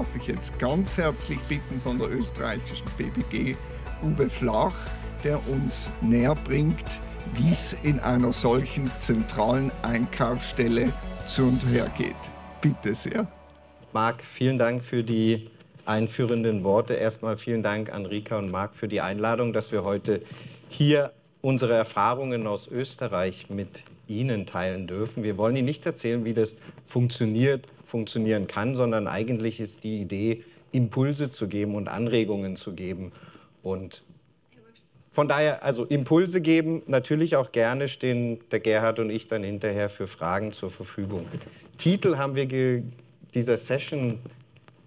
darf ich jetzt ganz herzlich bitten von der österreichischen BBG Uwe Flach, der uns näher bringt, wie es in einer solchen zentralen Einkaufsstelle zu und her geht. Bitte sehr. Marc, vielen Dank für die einführenden Worte. Erstmal vielen Dank an Rika und Marc für die Einladung, dass wir heute hier unsere Erfahrungen aus Österreich mit Ihnen teilen dürfen. Wir wollen Ihnen nicht erzählen, wie das funktioniert, funktionieren kann, sondern eigentlich ist die Idee, Impulse zu geben und Anregungen zu geben. Und von daher, also Impulse geben, natürlich auch gerne stehen der Gerhard und ich dann hinterher für Fragen zur Verfügung. Titel haben wir dieser Session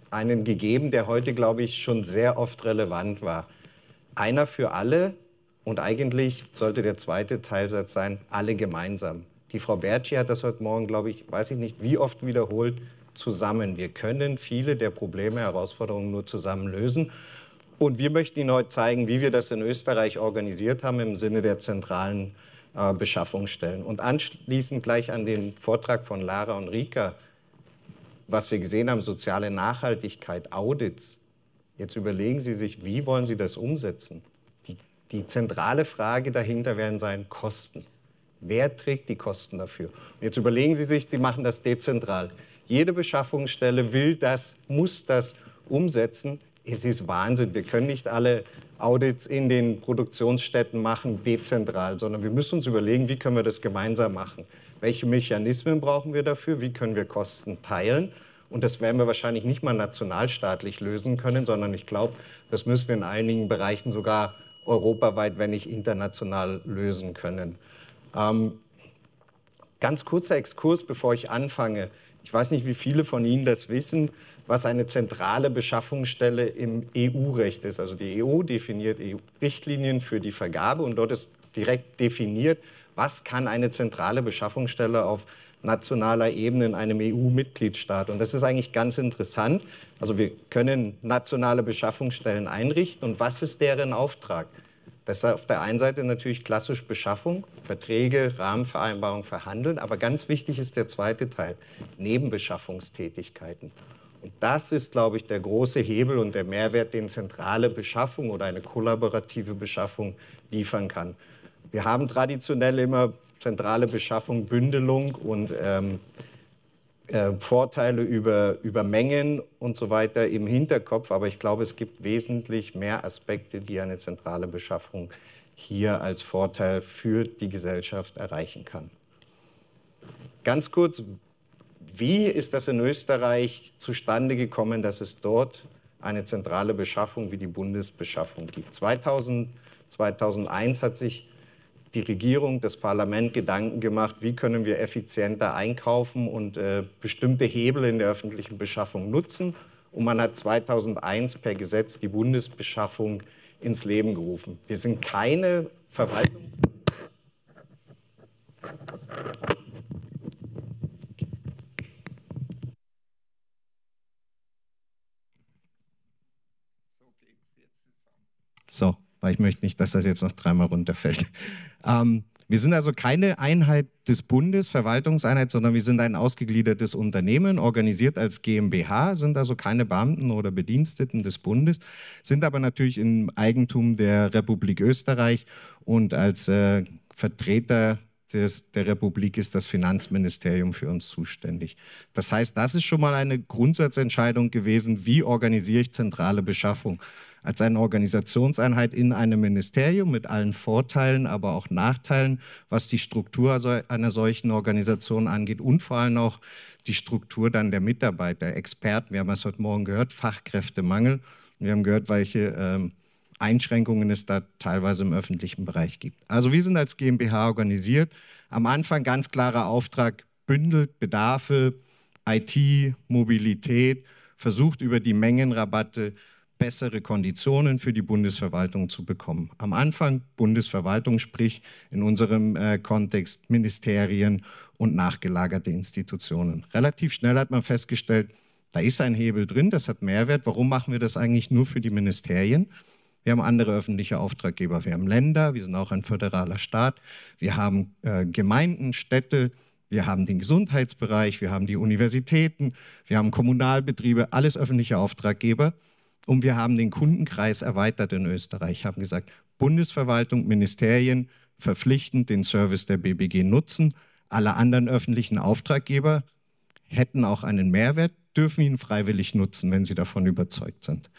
einen gegeben, der heute, glaube ich, schon sehr oft relevant war. Einer für alle und eigentlich sollte der zweite Teilsatz sein, alle gemeinsam. Die Frau Bertschi hat das heute Morgen, glaube ich, weiß ich nicht, wie oft wiederholt, zusammen. Wir können viele der Probleme, Herausforderungen nur zusammen lösen. Und wir möchten Ihnen heute zeigen, wie wir das in Österreich organisiert haben im Sinne der zentralen äh, Beschaffungsstellen. Und anschließend gleich an den Vortrag von Lara und Rika, was wir gesehen haben, soziale Nachhaltigkeit, Audits. Jetzt überlegen Sie sich, wie wollen Sie das umsetzen? Die, die zentrale Frage dahinter werden sein Kosten. Wer trägt die Kosten dafür? Und jetzt überlegen Sie sich, Sie machen das dezentral. Jede Beschaffungsstelle will das, muss das umsetzen. Es ist Wahnsinn. Wir können nicht alle Audits in den Produktionsstätten machen, dezentral, sondern wir müssen uns überlegen, wie können wir das gemeinsam machen. Welche Mechanismen brauchen wir dafür? Wie können wir Kosten teilen? Und das werden wir wahrscheinlich nicht mal nationalstaatlich lösen können, sondern ich glaube, das müssen wir in einigen Bereichen sogar europaweit, wenn nicht international, lösen können. Ähm, ganz kurzer Exkurs, bevor ich anfange. Ich weiß nicht, wie viele von Ihnen das wissen, was eine zentrale Beschaffungsstelle im EU-Recht ist. Also die EU definiert EU Richtlinien für die Vergabe und dort ist direkt definiert, was kann eine zentrale Beschaffungsstelle auf nationaler Ebene in einem EU-Mitgliedstaat. Und das ist eigentlich ganz interessant. Also wir können nationale Beschaffungsstellen einrichten und was ist deren Auftrag? Das ist auf der einen Seite natürlich klassisch Beschaffung, Verträge, Rahmenvereinbarungen verhandeln, aber ganz wichtig ist der zweite Teil, Nebenbeschaffungstätigkeiten. Und das ist, glaube ich, der große Hebel und der Mehrwert, den zentrale Beschaffung oder eine kollaborative Beschaffung liefern kann. Wir haben traditionell immer zentrale Beschaffung, Bündelung und ähm, äh, Vorteile über, über Mengen und so weiter im Hinterkopf. Aber ich glaube, es gibt wesentlich mehr Aspekte, die eine zentrale Beschaffung hier als Vorteil für die Gesellschaft erreichen kann. Ganz kurz, wie ist das in Österreich zustande gekommen, dass es dort eine zentrale Beschaffung wie die Bundesbeschaffung gibt? 2000, 2001 hat sich die Regierung, das Parlament Gedanken gemacht, wie können wir effizienter einkaufen und äh, bestimmte Hebel in der öffentlichen Beschaffung nutzen. Und man hat 2001 per Gesetz die Bundesbeschaffung ins Leben gerufen. Wir sind keine Verwaltungs... So weil ich möchte nicht, dass das jetzt noch dreimal runterfällt. Ähm, wir sind also keine Einheit des Bundes, Verwaltungseinheit, sondern wir sind ein ausgegliedertes Unternehmen, organisiert als GmbH, sind also keine Beamten oder Bediensteten des Bundes, sind aber natürlich im Eigentum der Republik Österreich und als äh, Vertreter des, der Republik ist das Finanzministerium für uns zuständig. Das heißt, das ist schon mal eine Grundsatzentscheidung gewesen, wie organisiere ich zentrale Beschaffung. Als eine Organisationseinheit in einem Ministerium mit allen Vorteilen, aber auch Nachteilen, was die Struktur also einer solchen Organisation angeht und vor allem auch die Struktur dann der Mitarbeiter, Experten. Wir haben es heute Morgen gehört, Fachkräftemangel. Wir haben gehört, welche... Ähm, Einschränkungen es da teilweise im öffentlichen Bereich gibt. Also wir sind als GmbH organisiert. Am Anfang ganz klarer Auftrag, bündelt Bedarfe, IT, Mobilität, versucht über die Mengenrabatte bessere Konditionen für die Bundesverwaltung zu bekommen. Am Anfang Bundesverwaltung, sprich in unserem äh, Kontext Ministerien und nachgelagerte Institutionen. Relativ schnell hat man festgestellt, da ist ein Hebel drin, das hat Mehrwert. Warum machen wir das eigentlich nur für die Ministerien? Wir haben andere öffentliche Auftraggeber. Wir haben Länder, wir sind auch ein föderaler Staat. Wir haben äh, Gemeinden, Städte, wir haben den Gesundheitsbereich, wir haben die Universitäten, wir haben Kommunalbetriebe, alles öffentliche Auftraggeber. Und wir haben den Kundenkreis erweitert in Österreich, haben gesagt, Bundesverwaltung, Ministerien verpflichtend den Service der BBG nutzen. Alle anderen öffentlichen Auftraggeber hätten auch einen Mehrwert, dürfen ihn freiwillig nutzen, wenn sie davon überzeugt sind.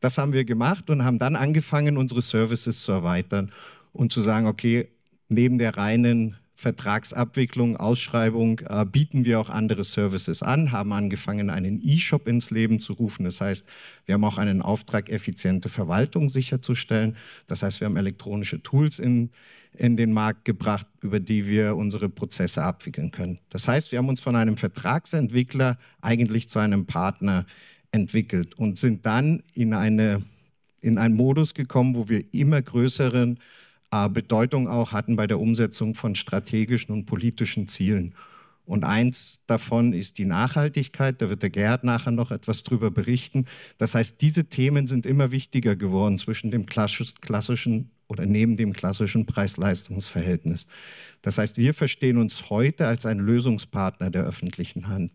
Das haben wir gemacht und haben dann angefangen, unsere Services zu erweitern und zu sagen, okay, neben der reinen Vertragsabwicklung, Ausschreibung äh, bieten wir auch andere Services an, haben angefangen, einen E-Shop ins Leben zu rufen. Das heißt, wir haben auch einen Auftrag, effiziente Verwaltung sicherzustellen. Das heißt, wir haben elektronische Tools in, in den Markt gebracht, über die wir unsere Prozesse abwickeln können. Das heißt, wir haben uns von einem Vertragsentwickler eigentlich zu einem Partner entwickelt und sind dann in, eine, in einen Modus gekommen, wo wir immer größeren äh, Bedeutung auch hatten bei der Umsetzung von strategischen und politischen Zielen. Und eins davon ist die Nachhaltigkeit. Da wird der Gerhard nachher noch etwas drüber berichten. Das heißt, diese Themen sind immer wichtiger geworden zwischen dem klassischen oder neben dem klassischen Preis-Leistungs-Verhältnis. Das heißt, wir verstehen uns heute als ein Lösungspartner der öffentlichen Hand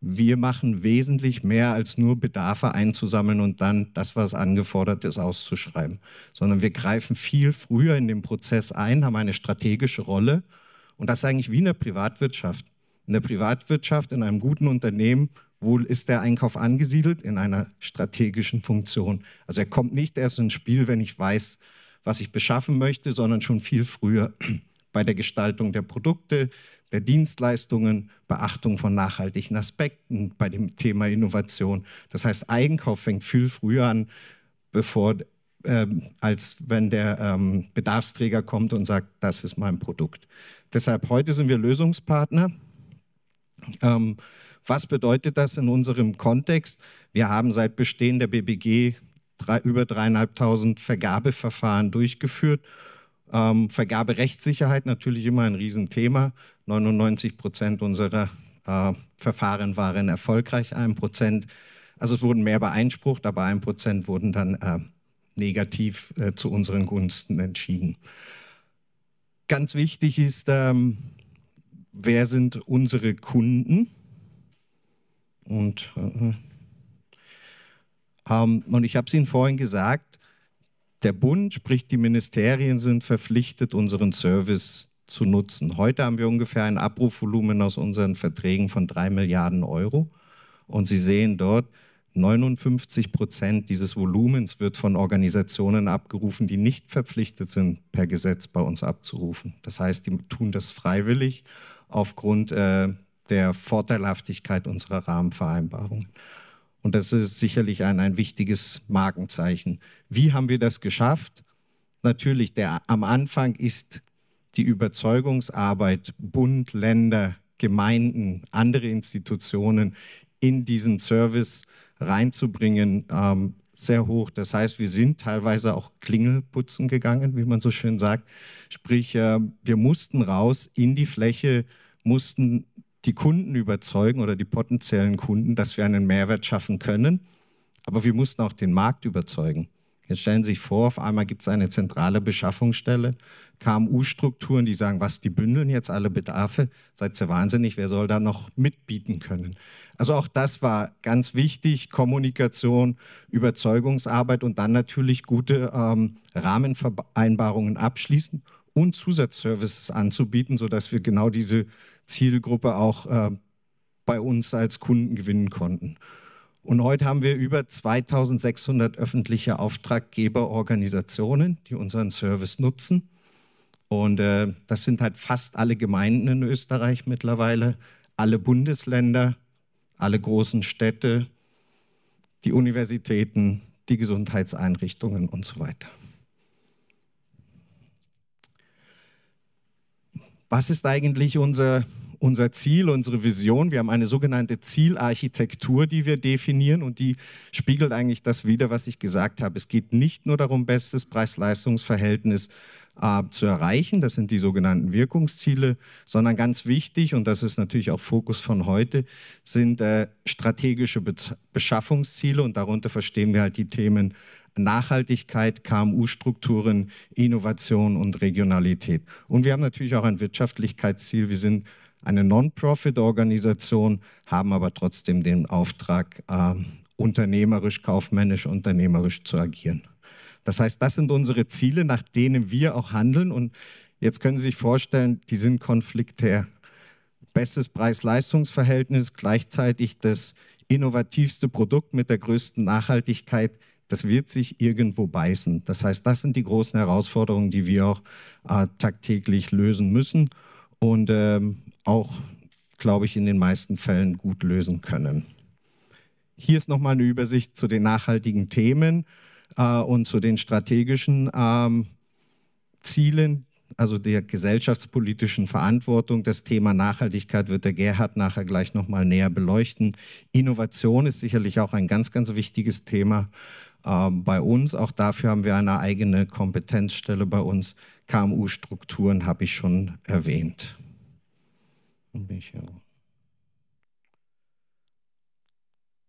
wir machen wesentlich mehr als nur Bedarfe einzusammeln und dann das, was angefordert ist, auszuschreiben, sondern wir greifen viel früher in den Prozess ein, haben eine strategische Rolle und das ist eigentlich wie in der Privatwirtschaft. In der Privatwirtschaft, in einem guten Unternehmen, wo ist der Einkauf angesiedelt? In einer strategischen Funktion. Also er kommt nicht erst ins Spiel, wenn ich weiß, was ich beschaffen möchte, sondern schon viel früher bei der Gestaltung der Produkte, der Dienstleistungen, Beachtung von nachhaltigen Aspekten bei dem Thema Innovation. Das heißt, Eigenkauf fängt viel früher an, bevor, äh, als wenn der ähm, Bedarfsträger kommt und sagt, das ist mein Produkt. Deshalb heute sind wir Lösungspartner. Ähm, was bedeutet das in unserem Kontext? Wir haben seit Bestehen der BBG drei, über dreieinhalbtausend Vergabeverfahren durchgeführt ähm, Vergaberechtssicherheit natürlich immer ein Riesenthema. 99 Prozent unserer äh, Verfahren waren erfolgreich, ein Prozent, also es wurden mehr beeinsprucht, aber ein Prozent wurden dann äh, negativ äh, zu unseren Gunsten entschieden. Ganz wichtig ist, ähm, wer sind unsere Kunden? Und, äh, äh. ähm, und ich habe es Ihnen vorhin gesagt, der Bund, sprich die Ministerien, sind verpflichtet, unseren Service zu nutzen. Heute haben wir ungefähr ein Abrufvolumen aus unseren Verträgen von drei Milliarden Euro. Und Sie sehen dort, 59 Prozent dieses Volumens wird von Organisationen abgerufen, die nicht verpflichtet sind, per Gesetz bei uns abzurufen. Das heißt, die tun das freiwillig aufgrund äh, der Vorteilhaftigkeit unserer Rahmenvereinbarungen. Und das ist sicherlich ein, ein wichtiges Markenzeichen. Wie haben wir das geschafft? Natürlich, der, am Anfang ist die Überzeugungsarbeit Bund, Länder, Gemeinden, andere Institutionen in diesen Service reinzubringen, ähm, sehr hoch. Das heißt, wir sind teilweise auch Klingelputzen gegangen, wie man so schön sagt. Sprich, äh, wir mussten raus in die Fläche, mussten die Kunden überzeugen oder die potenziellen Kunden, dass wir einen Mehrwert schaffen können. Aber wir mussten auch den Markt überzeugen. Jetzt stellen Sie sich vor, auf einmal gibt es eine zentrale Beschaffungsstelle, KMU-Strukturen, die sagen, was, die bündeln jetzt alle Bedarfe? Seid ihr wahnsinnig, wer soll da noch mitbieten können? Also auch das war ganz wichtig, Kommunikation, Überzeugungsarbeit und dann natürlich gute ähm, Rahmenvereinbarungen abschließen und Zusatzservices anzubieten, sodass wir genau diese Zielgruppe auch äh, bei uns als Kunden gewinnen konnten. Und heute haben wir über 2600 öffentliche Auftraggeberorganisationen, die unseren Service nutzen. Und äh, das sind halt fast alle Gemeinden in Österreich mittlerweile, alle Bundesländer, alle großen Städte, die Universitäten, die Gesundheitseinrichtungen und so weiter. was ist eigentlich unser, unser Ziel, unsere Vision? Wir haben eine sogenannte Zielarchitektur, die wir definieren und die spiegelt eigentlich das wider, was ich gesagt habe. Es geht nicht nur darum, bestes Preis-Leistungs-Verhältnis äh, zu erreichen, das sind die sogenannten Wirkungsziele, sondern ganz wichtig, und das ist natürlich auch Fokus von heute, sind äh, strategische Be Beschaffungsziele und darunter verstehen wir halt die Themen Nachhaltigkeit, KMU-Strukturen, Innovation und Regionalität. Und wir haben natürlich auch ein Wirtschaftlichkeitsziel. Wir sind eine Non-Profit-Organisation, haben aber trotzdem den Auftrag, äh, unternehmerisch, kaufmännisch, unternehmerisch zu agieren. Das heißt, das sind unsere Ziele, nach denen wir auch handeln. Und jetzt können Sie sich vorstellen, die sind konfliktär. Bestes Preis-Leistungs-Verhältnis, gleichzeitig das innovativste Produkt mit der größten Nachhaltigkeit das wird sich irgendwo beißen. Das heißt, das sind die großen Herausforderungen, die wir auch äh, tagtäglich lösen müssen und ähm, auch, glaube ich, in den meisten Fällen gut lösen können. Hier ist nochmal eine Übersicht zu den nachhaltigen Themen äh, und zu den strategischen ähm, Zielen, also der gesellschaftspolitischen Verantwortung. Das Thema Nachhaltigkeit wird der Gerhard nachher gleich nochmal näher beleuchten. Innovation ist sicherlich auch ein ganz, ganz wichtiges Thema. Ähm, bei uns. Auch dafür haben wir eine eigene Kompetenzstelle bei uns. KMU-Strukturen habe ich schon erwähnt.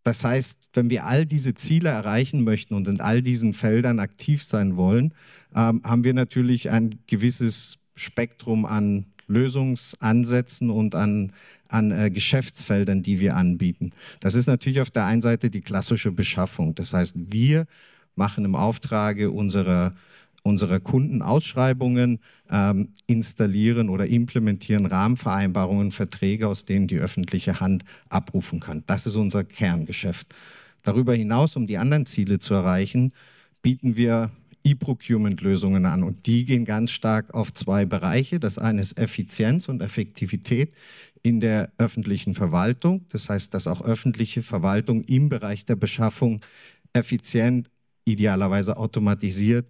Das heißt, wenn wir all diese Ziele erreichen möchten und in all diesen Feldern aktiv sein wollen, ähm, haben wir natürlich ein gewisses Spektrum an Lösungsansätzen und an, an äh, Geschäftsfeldern, die wir anbieten. Das ist natürlich auf der einen Seite die klassische Beschaffung. Das heißt, wir machen im Auftrage unserer unserer Kunden Ausschreibungen ähm, installieren oder implementieren Rahmenvereinbarungen, Verträge, aus denen die öffentliche Hand abrufen kann. Das ist unser Kerngeschäft. Darüber hinaus, um die anderen Ziele zu erreichen, bieten wir E-Procurement-Lösungen an. Und die gehen ganz stark auf zwei Bereiche. Das eine ist Effizienz und Effektivität in der öffentlichen Verwaltung. Das heißt, dass auch öffentliche Verwaltung im Bereich der Beschaffung effizient, idealerweise automatisiert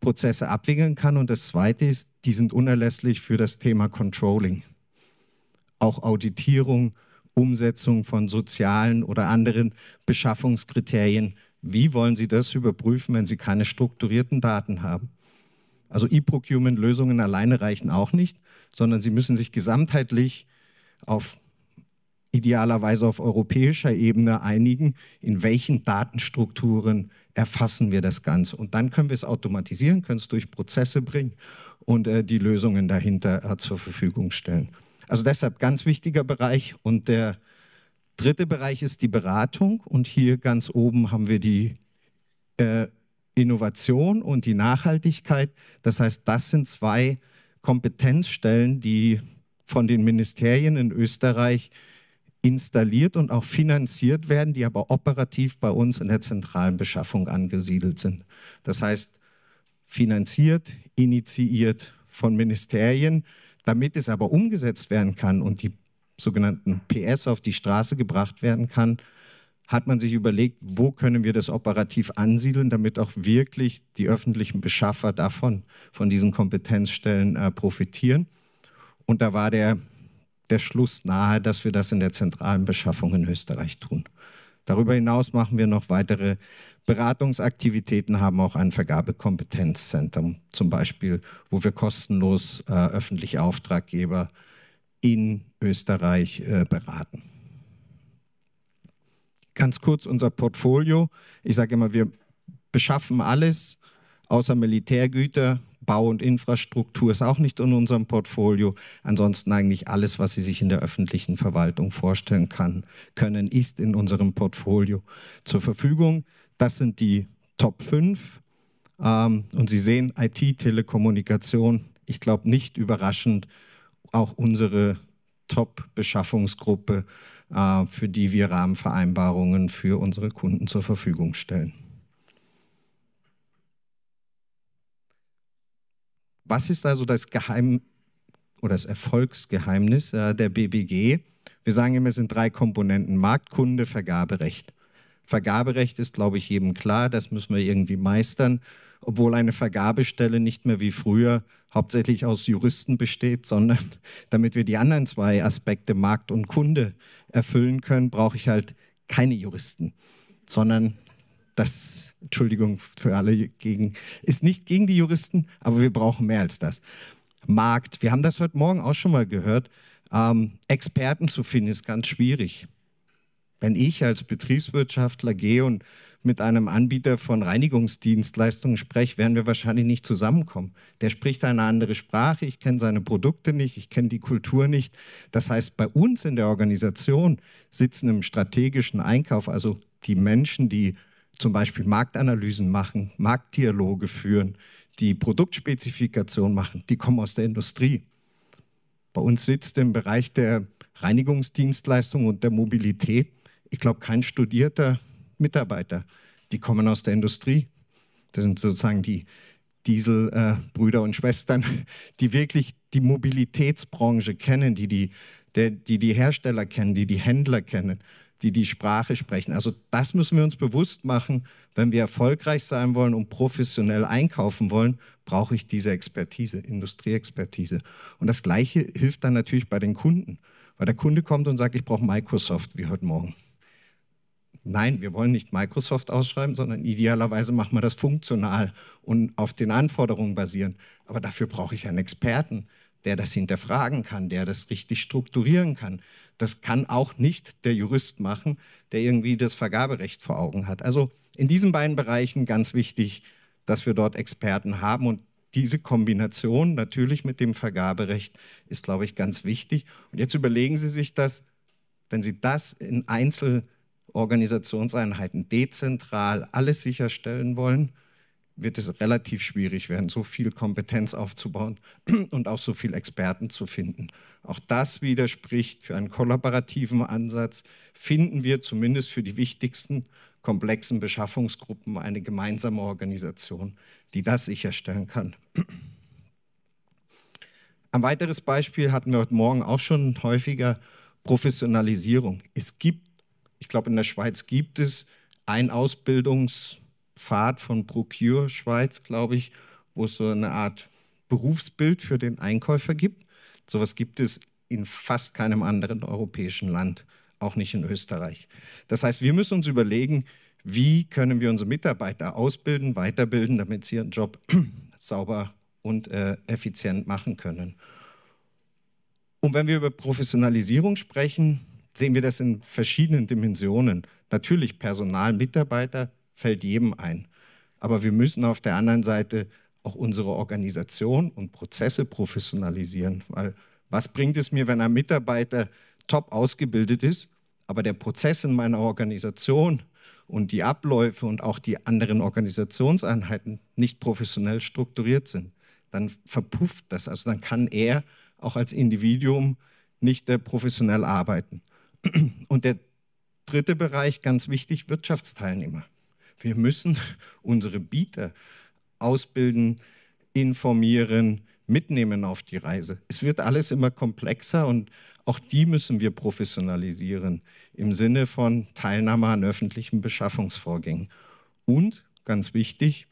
Prozesse abwickeln kann. Und das Zweite ist, die sind unerlässlich für das Thema Controlling. Auch Auditierung, Umsetzung von sozialen oder anderen Beschaffungskriterien wie wollen Sie das überprüfen, wenn Sie keine strukturierten Daten haben? Also E-Procurement-Lösungen alleine reichen auch nicht, sondern Sie müssen sich gesamtheitlich auf idealerweise auf europäischer Ebene einigen, in welchen Datenstrukturen erfassen wir das Ganze. Und dann können wir es automatisieren, können es durch Prozesse bringen und äh, die Lösungen dahinter äh, zur Verfügung stellen. Also deshalb ganz wichtiger Bereich und der Dritter Bereich ist die Beratung und hier ganz oben haben wir die äh, Innovation und die Nachhaltigkeit. Das heißt, das sind zwei Kompetenzstellen, die von den Ministerien in Österreich installiert und auch finanziert werden, die aber operativ bei uns in der zentralen Beschaffung angesiedelt sind. Das heißt, finanziert, initiiert von Ministerien. Damit es aber umgesetzt werden kann und die sogenannten PS auf die Straße gebracht werden kann, hat man sich überlegt, wo können wir das operativ ansiedeln, damit auch wirklich die öffentlichen Beschaffer davon, von diesen Kompetenzstellen äh, profitieren. Und da war der, der Schluss nahe, dass wir das in der zentralen Beschaffung in Österreich tun. Darüber hinaus machen wir noch weitere Beratungsaktivitäten, haben auch ein Vergabekompetenzzentrum zum Beispiel, wo wir kostenlos äh, öffentliche Auftraggeber äh, in Österreich äh, beraten. Ganz kurz unser Portfolio. Ich sage immer, wir beschaffen alles außer Militärgüter. Bau und Infrastruktur ist auch nicht in unserem Portfolio. Ansonsten eigentlich alles, was Sie sich in der öffentlichen Verwaltung vorstellen kann, können, ist in unserem Portfolio zur Verfügung. Das sind die Top 5. Ähm, und Sie sehen IT, Telekommunikation, ich glaube nicht überraschend, auch unsere Top-Beschaffungsgruppe, äh, für die wir Rahmenvereinbarungen für unsere Kunden zur Verfügung stellen. Was ist also das Geheim oder das Erfolgsgeheimnis äh, der BBG? Wir sagen immer, es sind drei Komponenten: Marktkunde, Vergaberecht. Vergaberecht ist, glaube ich, jedem klar, das müssen wir irgendwie meistern, obwohl eine Vergabestelle nicht mehr wie früher hauptsächlich aus Juristen besteht, sondern damit wir die anderen zwei Aspekte Markt und Kunde erfüllen können, brauche ich halt keine Juristen, sondern das, Entschuldigung für alle gegen, ist nicht gegen die Juristen, aber wir brauchen mehr als das. Markt, wir haben das heute Morgen auch schon mal gehört, ähm, Experten zu finden ist ganz schwierig. Wenn ich als Betriebswirtschaftler gehe und mit einem Anbieter von Reinigungsdienstleistungen spreche, werden wir wahrscheinlich nicht zusammenkommen. Der spricht eine andere Sprache, ich kenne seine Produkte nicht, ich kenne die Kultur nicht. Das heißt, bei uns in der Organisation sitzen im strategischen Einkauf, also die Menschen, die zum Beispiel Marktanalysen machen, Marktdialoge führen, die Produktspezifikation machen, die kommen aus der Industrie. Bei uns sitzt im Bereich der Reinigungsdienstleistung und der Mobilität, ich glaube, kein Studierter Mitarbeiter. Die kommen aus der Industrie. Das sind sozusagen die Dieselbrüder äh, und Schwestern, die wirklich die Mobilitätsbranche kennen, die die, der, die die Hersteller kennen, die die Händler kennen, die die Sprache sprechen. Also das müssen wir uns bewusst machen. Wenn wir erfolgreich sein wollen und professionell einkaufen wollen, brauche ich diese Expertise, Industrieexpertise. Und das Gleiche hilft dann natürlich bei den Kunden, weil der Kunde kommt und sagt, ich brauche Microsoft wie heute Morgen nein, wir wollen nicht Microsoft ausschreiben, sondern idealerweise machen wir das funktional und auf den Anforderungen basieren. Aber dafür brauche ich einen Experten, der das hinterfragen kann, der das richtig strukturieren kann. Das kann auch nicht der Jurist machen, der irgendwie das Vergaberecht vor Augen hat. Also in diesen beiden Bereichen ganz wichtig, dass wir dort Experten haben und diese Kombination natürlich mit dem Vergaberecht ist, glaube ich, ganz wichtig. Und jetzt überlegen Sie sich das, wenn Sie das in Einzel Organisationseinheiten dezentral alles sicherstellen wollen, wird es relativ schwierig werden, so viel Kompetenz aufzubauen und auch so viel Experten zu finden. Auch das widerspricht für einen kollaborativen Ansatz, finden wir zumindest für die wichtigsten komplexen Beschaffungsgruppen eine gemeinsame Organisation, die das sicherstellen kann. Ein weiteres Beispiel hatten wir heute Morgen auch schon häufiger, Professionalisierung. Es gibt ich glaube, in der Schweiz gibt es einen Ausbildungspfad von Procure Schweiz, glaube ich, wo es so eine Art Berufsbild für den Einkäufer gibt. So etwas gibt es in fast keinem anderen europäischen Land, auch nicht in Österreich. Das heißt, wir müssen uns überlegen, wie können wir unsere Mitarbeiter ausbilden, weiterbilden, damit sie ihren Job sauber und äh, effizient machen können. Und wenn wir über Professionalisierung sprechen, sehen wir das in verschiedenen Dimensionen. Natürlich, Personal, Mitarbeiter fällt jedem ein. Aber wir müssen auf der anderen Seite auch unsere Organisation und Prozesse professionalisieren, weil was bringt es mir, wenn ein Mitarbeiter top ausgebildet ist, aber der Prozess in meiner Organisation und die Abläufe und auch die anderen Organisationseinheiten nicht professionell strukturiert sind, dann verpufft das. Also dann kann er auch als Individuum nicht äh, professionell arbeiten. Und der dritte Bereich, ganz wichtig, Wirtschaftsteilnehmer. Wir müssen unsere Bieter ausbilden, informieren, mitnehmen auf die Reise. Es wird alles immer komplexer und auch die müssen wir professionalisieren im Sinne von Teilnahme an öffentlichen Beschaffungsvorgängen. Und ganz wichtig,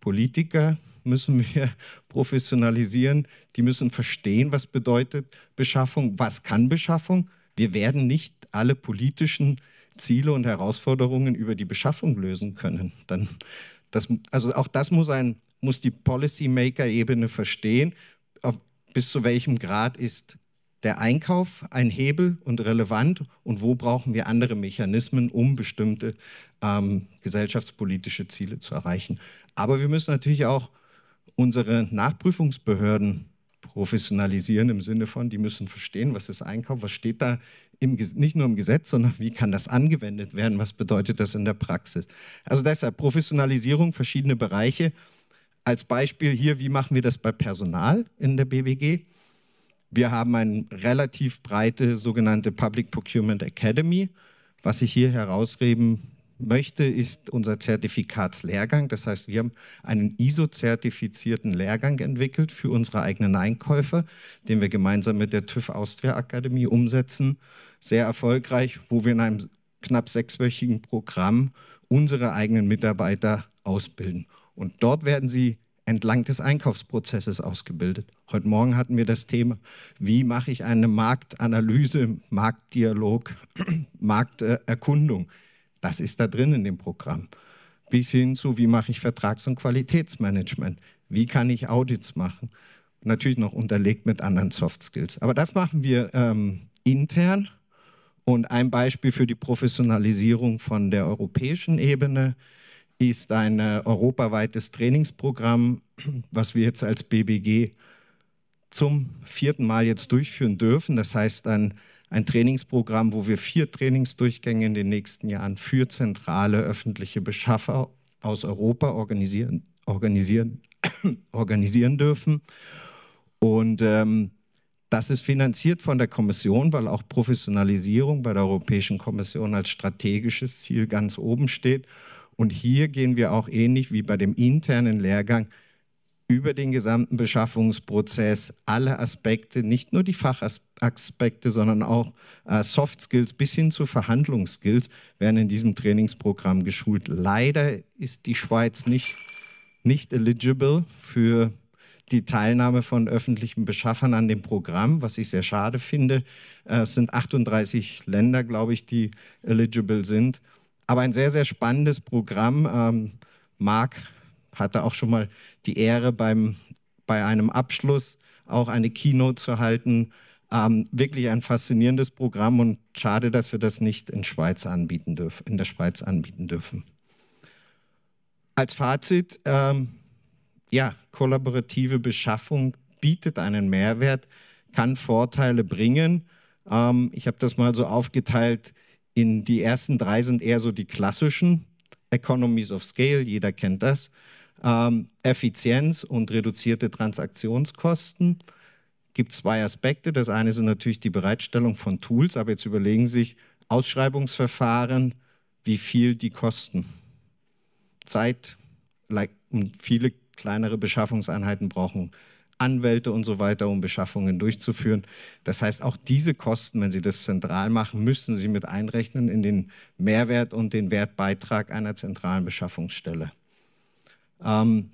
Politiker müssen wir professionalisieren. Die müssen verstehen, was bedeutet Beschaffung, was kann Beschaffung, wir werden nicht alle politischen Ziele und Herausforderungen über die Beschaffung lösen können. Dann, das, also auch das muss, ein, muss die Policymaker-Ebene verstehen, auf, bis zu welchem Grad ist der Einkauf ein Hebel und relevant und wo brauchen wir andere Mechanismen, um bestimmte ähm, gesellschaftspolitische Ziele zu erreichen. Aber wir müssen natürlich auch unsere Nachprüfungsbehörden professionalisieren im Sinne von, die müssen verstehen, was ist Einkauf, was steht da im, nicht nur im Gesetz, sondern wie kann das angewendet werden, was bedeutet das in der Praxis. Also deshalb Professionalisierung, verschiedene Bereiche. Als Beispiel hier, wie machen wir das bei Personal in der BBG? Wir haben eine relativ breite sogenannte Public Procurement Academy, was sich hier herausheben möchte, ist unser Zertifikatslehrgang. Das heißt, wir haben einen ISO-zertifizierten Lehrgang entwickelt für unsere eigenen Einkäufer, den wir gemeinsam mit der TÜV Austria Akademie umsetzen. Sehr erfolgreich, wo wir in einem knapp sechswöchigen Programm unsere eigenen Mitarbeiter ausbilden. Und dort werden sie entlang des Einkaufsprozesses ausgebildet. Heute Morgen hatten wir das Thema, wie mache ich eine Marktanalyse, Marktdialog, Markterkundung. Äh, das ist da drin in dem Programm. Bis hin zu, wie mache ich Vertrags- und Qualitätsmanagement? Wie kann ich Audits machen? Natürlich noch unterlegt mit anderen Soft Skills. Aber das machen wir ähm, intern. Und ein Beispiel für die Professionalisierung von der europäischen Ebene ist ein äh, europaweites Trainingsprogramm, was wir jetzt als BBG zum vierten Mal jetzt durchführen dürfen. Das heißt, ein ein Trainingsprogramm, wo wir vier Trainingsdurchgänge in den nächsten Jahren für zentrale öffentliche Beschaffer aus Europa organisieren, organisieren, organisieren dürfen. Und ähm, das ist finanziert von der Kommission, weil auch Professionalisierung bei der Europäischen Kommission als strategisches Ziel ganz oben steht. Und hier gehen wir auch ähnlich wie bei dem internen Lehrgang über den gesamten Beschaffungsprozess alle Aspekte, nicht nur die Fachaspekte, sondern auch äh, Soft Skills bis hin zu Verhandlungsskills werden in diesem Trainingsprogramm geschult. Leider ist die Schweiz nicht, nicht eligible für die Teilnahme von öffentlichen Beschaffern an dem Programm, was ich sehr schade finde. Äh, es sind 38 Länder, glaube ich, die eligible sind. Aber ein sehr, sehr spannendes Programm. Ähm, Marc hatte auch schon mal die Ehre, beim, bei einem Abschluss auch eine Keynote zu halten. Ähm, wirklich ein faszinierendes Programm und schade, dass wir das nicht in, Schweiz anbieten dürf, in der Schweiz anbieten dürfen. Als Fazit, ähm, ja, kollaborative Beschaffung bietet einen Mehrwert, kann Vorteile bringen. Ähm, ich habe das mal so aufgeteilt in die ersten drei sind eher so die klassischen Economies of Scale, jeder kennt das. Ähm, Effizienz und reduzierte Transaktionskosten gibt zwei Aspekte. Das eine sind natürlich die Bereitstellung von Tools, aber jetzt überlegen Sie sich Ausschreibungsverfahren, wie viel die kosten. Zeit und viele kleinere Beschaffungseinheiten brauchen Anwälte und so weiter, um Beschaffungen durchzuführen. Das heißt, auch diese Kosten, wenn Sie das zentral machen, müssen Sie mit einrechnen in den Mehrwert und den Wertbeitrag einer zentralen Beschaffungsstelle. Ähm,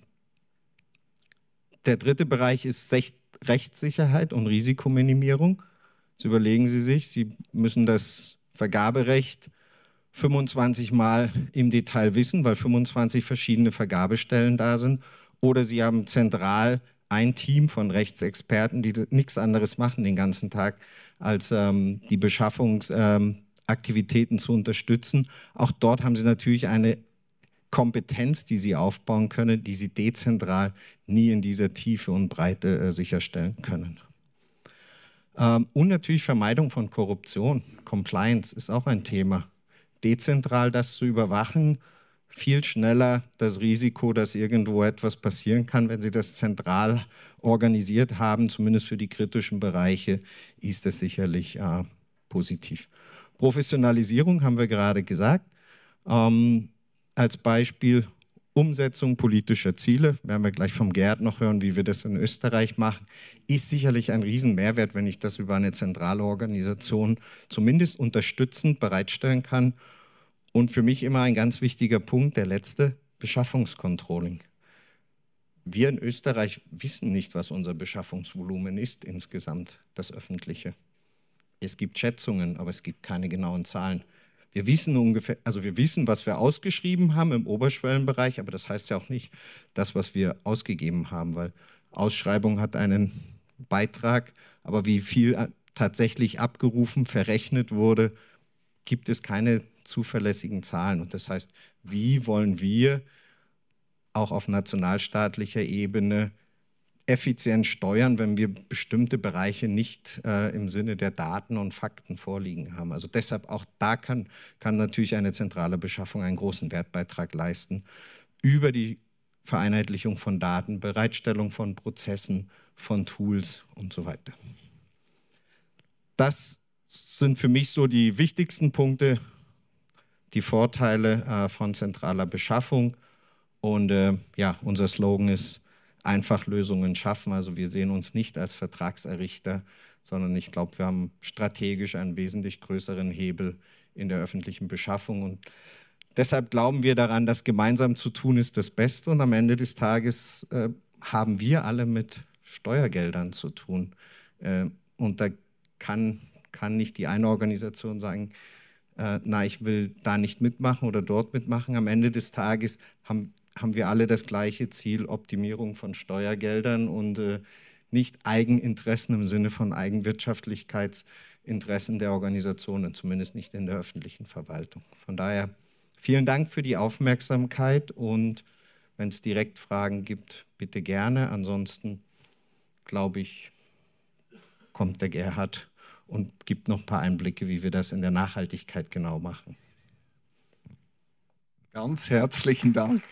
der dritte Bereich ist Rechtssicherheit und Risikominimierung. Jetzt überlegen Sie sich, Sie müssen das Vergaberecht 25 Mal im Detail wissen, weil 25 verschiedene Vergabestellen da sind. Oder Sie haben zentral ein Team von Rechtsexperten, die nichts anderes machen den ganzen Tag, als ähm, die Beschaffungsaktivitäten ähm, zu unterstützen. Auch dort haben Sie natürlich eine Kompetenz, die sie aufbauen können, die sie dezentral nie in dieser Tiefe und Breite äh, sicherstellen können. Ähm, und natürlich Vermeidung von Korruption. Compliance ist auch ein Thema. Dezentral das zu überwachen, viel schneller das Risiko, dass irgendwo etwas passieren kann, wenn sie das zentral organisiert haben, zumindest für die kritischen Bereiche, ist das sicherlich äh, positiv. Professionalisierung haben wir gerade gesagt. Ähm, als Beispiel Umsetzung politischer Ziele, werden wir gleich vom Gerd noch hören, wie wir das in Österreich machen, ist sicherlich ein Riesenmehrwert, wenn ich das über eine zentrale Organisation zumindest unterstützend bereitstellen kann. Und für mich immer ein ganz wichtiger Punkt, der letzte, Beschaffungskontrolling. Wir in Österreich wissen nicht, was unser Beschaffungsvolumen ist insgesamt, das öffentliche. Es gibt Schätzungen, aber es gibt keine genauen Zahlen. Wir wissen ungefähr, also wir wissen, was wir ausgeschrieben haben im Oberschwellenbereich, aber das heißt ja auch nicht das, was wir ausgegeben haben, weil Ausschreibung hat einen Beitrag, aber wie viel tatsächlich abgerufen, verrechnet wurde, gibt es keine zuverlässigen Zahlen. Und das heißt, wie wollen wir auch auf nationalstaatlicher Ebene effizient steuern, wenn wir bestimmte Bereiche nicht äh, im Sinne der Daten und Fakten vorliegen haben. Also deshalb auch da kann, kann natürlich eine zentrale Beschaffung einen großen Wertbeitrag leisten über die Vereinheitlichung von Daten, Bereitstellung von Prozessen, von Tools und so weiter. Das sind für mich so die wichtigsten Punkte, die Vorteile äh, von zentraler Beschaffung. Und äh, ja, unser Slogan ist, einfach Lösungen schaffen. Also wir sehen uns nicht als Vertragserrichter, sondern ich glaube, wir haben strategisch einen wesentlich größeren Hebel in der öffentlichen Beschaffung. Und deshalb glauben wir daran, dass gemeinsam zu tun ist das Beste. Und am Ende des Tages äh, haben wir alle mit Steuergeldern zu tun. Äh, und da kann, kann nicht die eine Organisation sagen, äh, na, ich will da nicht mitmachen oder dort mitmachen. Am Ende des Tages haben wir haben wir alle das gleiche Ziel, Optimierung von Steuergeldern und äh, nicht Eigeninteressen im Sinne von Eigenwirtschaftlichkeitsinteressen der Organisationen, zumindest nicht in der öffentlichen Verwaltung. Von daher vielen Dank für die Aufmerksamkeit und wenn es direkt Fragen gibt, bitte gerne. Ansonsten glaube ich, kommt der Gerhard und gibt noch ein paar Einblicke, wie wir das in der Nachhaltigkeit genau machen. Ganz herzlichen Dank.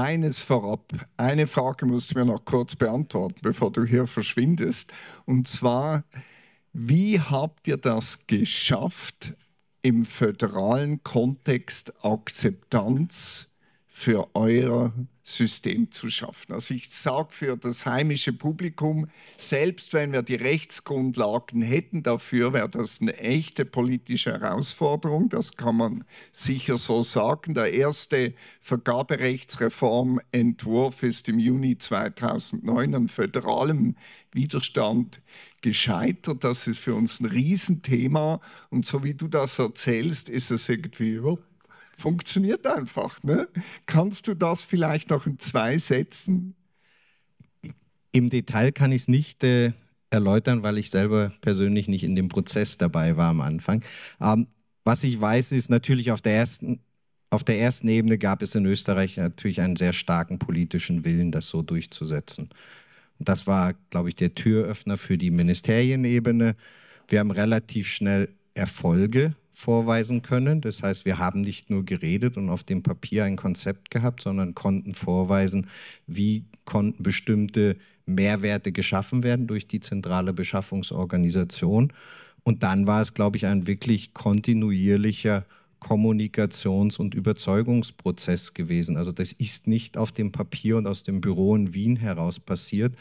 eines vorab. Eine Frage musst du mir noch kurz beantworten, bevor du hier verschwindest. Und zwar, wie habt ihr das geschafft, im föderalen Kontext Akzeptanz für euer System zu schaffen. Also ich sage für das heimische Publikum, selbst wenn wir die Rechtsgrundlagen hätten dafür, wäre das eine echte politische Herausforderung. Das kann man sicher so sagen. Der erste Vergaberechtsreformentwurf ist im Juni 2009 an föderalem Widerstand gescheitert. Das ist für uns ein Riesenthema. Und so wie du das erzählst, ist es irgendwie überhaupt oh, funktioniert einfach. Ne? Kannst du das vielleicht noch in zwei Sätzen? Im Detail kann ich es nicht äh, erläutern, weil ich selber persönlich nicht in dem Prozess dabei war am Anfang. Ähm, was ich weiß, ist natürlich auf der ersten auf der ersten Ebene gab es in Österreich natürlich einen sehr starken politischen Willen, das so durchzusetzen. Und das war, glaube ich, der Türöffner für die Ministerienebene. Wir haben relativ schnell Erfolge vorweisen können. Das heißt, wir haben nicht nur geredet und auf dem Papier ein Konzept gehabt, sondern konnten vorweisen, wie konnten bestimmte Mehrwerte geschaffen werden durch die zentrale Beschaffungsorganisation. Und dann war es, glaube ich, ein wirklich kontinuierlicher Kommunikations- und Überzeugungsprozess gewesen. Also das ist nicht auf dem Papier und aus dem Büro in Wien heraus passiert,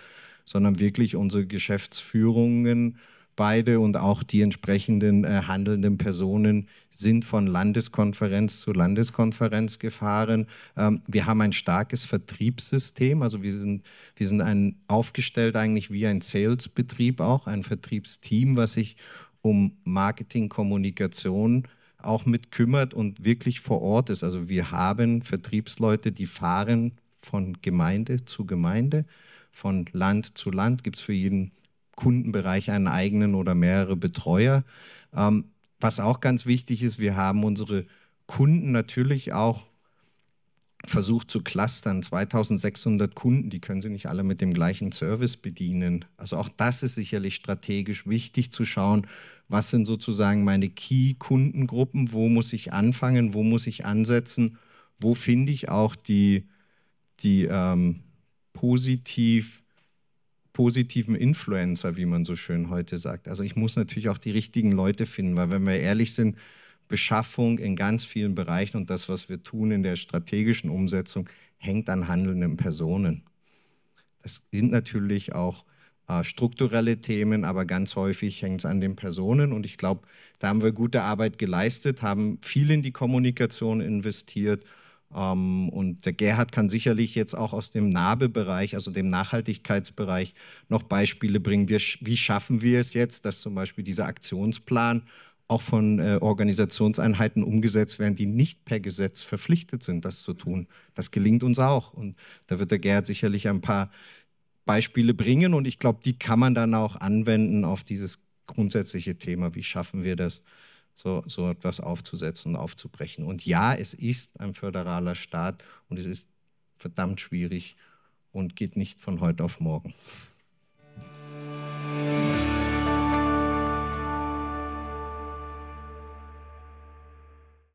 sondern wirklich unsere Geschäftsführungen Beide und auch die entsprechenden äh, handelnden Personen sind von Landeskonferenz zu Landeskonferenz gefahren. Ähm, wir haben ein starkes Vertriebssystem, also wir sind, wir sind ein, aufgestellt eigentlich wie ein Salesbetrieb auch, ein Vertriebsteam, was sich um Marketing, Kommunikation auch mit kümmert und wirklich vor Ort ist. Also wir haben Vertriebsleute, die fahren von Gemeinde zu Gemeinde, von Land zu Land. Gibt es für jeden Kundenbereich einen eigenen oder mehrere Betreuer. Ähm, was auch ganz wichtig ist, wir haben unsere Kunden natürlich auch versucht zu clustern. 2600 Kunden, die können Sie nicht alle mit dem gleichen Service bedienen. Also auch das ist sicherlich strategisch wichtig zu schauen, was sind sozusagen meine Key-Kundengruppen, wo muss ich anfangen, wo muss ich ansetzen, wo finde ich auch die, die ähm, positiv positiven Influencer, wie man so schön heute sagt. Also ich muss natürlich auch die richtigen Leute finden, weil wenn wir ehrlich sind, Beschaffung in ganz vielen Bereichen und das, was wir tun in der strategischen Umsetzung, hängt an handelnden Personen. Das sind natürlich auch äh, strukturelle Themen, aber ganz häufig hängt es an den Personen. Und ich glaube, da haben wir gute Arbeit geleistet, haben viel in die Kommunikation investiert ähm, und der Gerhard kann sicherlich jetzt auch aus dem Nabebereich, also dem Nachhaltigkeitsbereich, noch Beispiele bringen. wie schaffen wir es jetzt, dass zum Beispiel dieser Aktionsplan auch von äh, Organisationseinheiten umgesetzt werden, die nicht per Gesetz verpflichtet sind, das zu tun? Das gelingt uns auch. Und da wird der Gerhard sicherlich ein paar Beispiele bringen. Und ich glaube, die kann man dann auch anwenden auf dieses grundsätzliche Thema. Wie schaffen wir das? so, so etwas aufzusetzen und aufzubrechen. Und ja, es ist ein föderaler Staat und es ist verdammt schwierig und geht nicht von heute auf morgen.